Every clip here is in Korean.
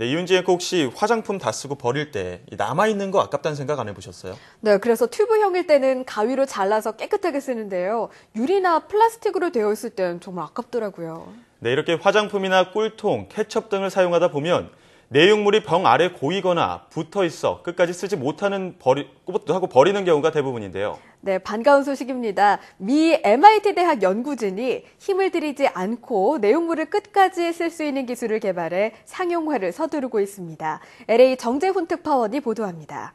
네, 이윤지 혹시 화장품 다 쓰고 버릴 때 남아있는 거 아깝다는 생각 안 해보셨어요? 네, 그래서 튜브형일 때는 가위로 잘라서 깨끗하게 쓰는데요. 유리나 플라스틱으로 되어 있을 땐 정말 아깝더라고요. 네, 이렇게 화장품이나 꿀통, 케첩 등을 사용하다 보면 내용물이 병 아래 고이거나 붙어 있어 끝까지 쓰지 못하는 버리, 하고 버리는 경우가 대부분인데요. 네, 반가운 소식입니다. 미 MIT 대학 연구진이 힘을 들이지 않고 내용물을 끝까지 쓸 수 있는 기술을 개발해 상용화를 서두르고 있습니다. LA 정재훈 특파원이 보도합니다.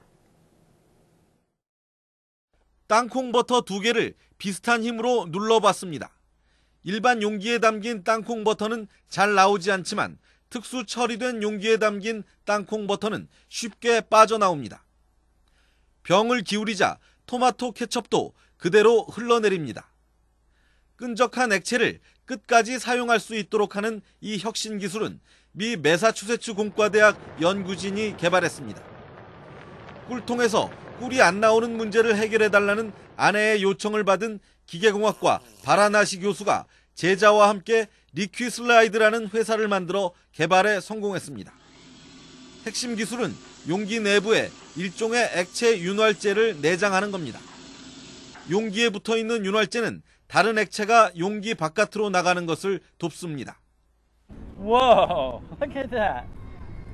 땅콩 버터 두 개를 비슷한 힘으로 눌러봤습니다. 일반 용기에 담긴 땅콩 버터는 잘 나오지 않지만 특수 처리된 용기에 담긴 땅콩 버터는 쉽게 빠져나옵니다. 병을 기울이자 토마토 케첩도 그대로 흘러내립니다. 끈적한 액체를 끝까지 사용할 수 있도록 하는 이 혁신 기술은 미 매사추세츠 공과대학 연구진이 개발했습니다. 꿀통에서 꿀이 안 나오는 문제를 해결해달라는 아내의 요청을 받은 기계공학과 바라나시 교수가 제자와 함께 리퀴슬라이드라는 회사를 만들어 개발에 성공했습니다. 핵심 기술은 용기 내부에 일종의 액체 윤활제를 내장하는 겁니다. 용기에 붙어 있는 윤활제는 다른 액체가 용기 바깥으로 나가는 것을 돕습니다. Whoa! Look at that!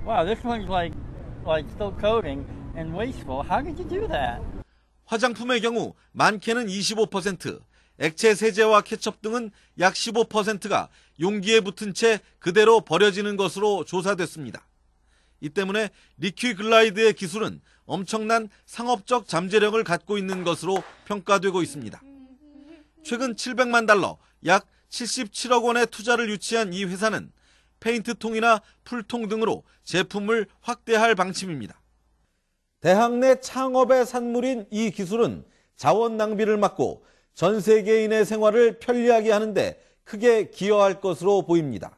Wow, this one's like, like still coating and wasteful. How did you do that? 화장품의 경우 많게는 25%, 액체 세제와 케첩 등은 약 15%가 용기에 붙은 채 그대로 버려지는 것으로 조사됐습니다. 이 때문에 리퀴글라이드의 기술은 엄청난 상업적 잠재력을 갖고 있는 것으로 평가되고 있습니다. 최근 700만 달러, 약 77억 원의 투자를 유치한 이 회사는 페인트통이나 풀통 등으로 제품을 확대할 방침입니다. 대학 내 창업의 산물인 이 기술은 자원 낭비를 막고 전 세계인의 생활을 편리하게 하는데 크게 기여할 것으로 보입니다.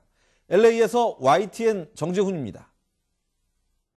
LA에서 YTN 정재훈입니다.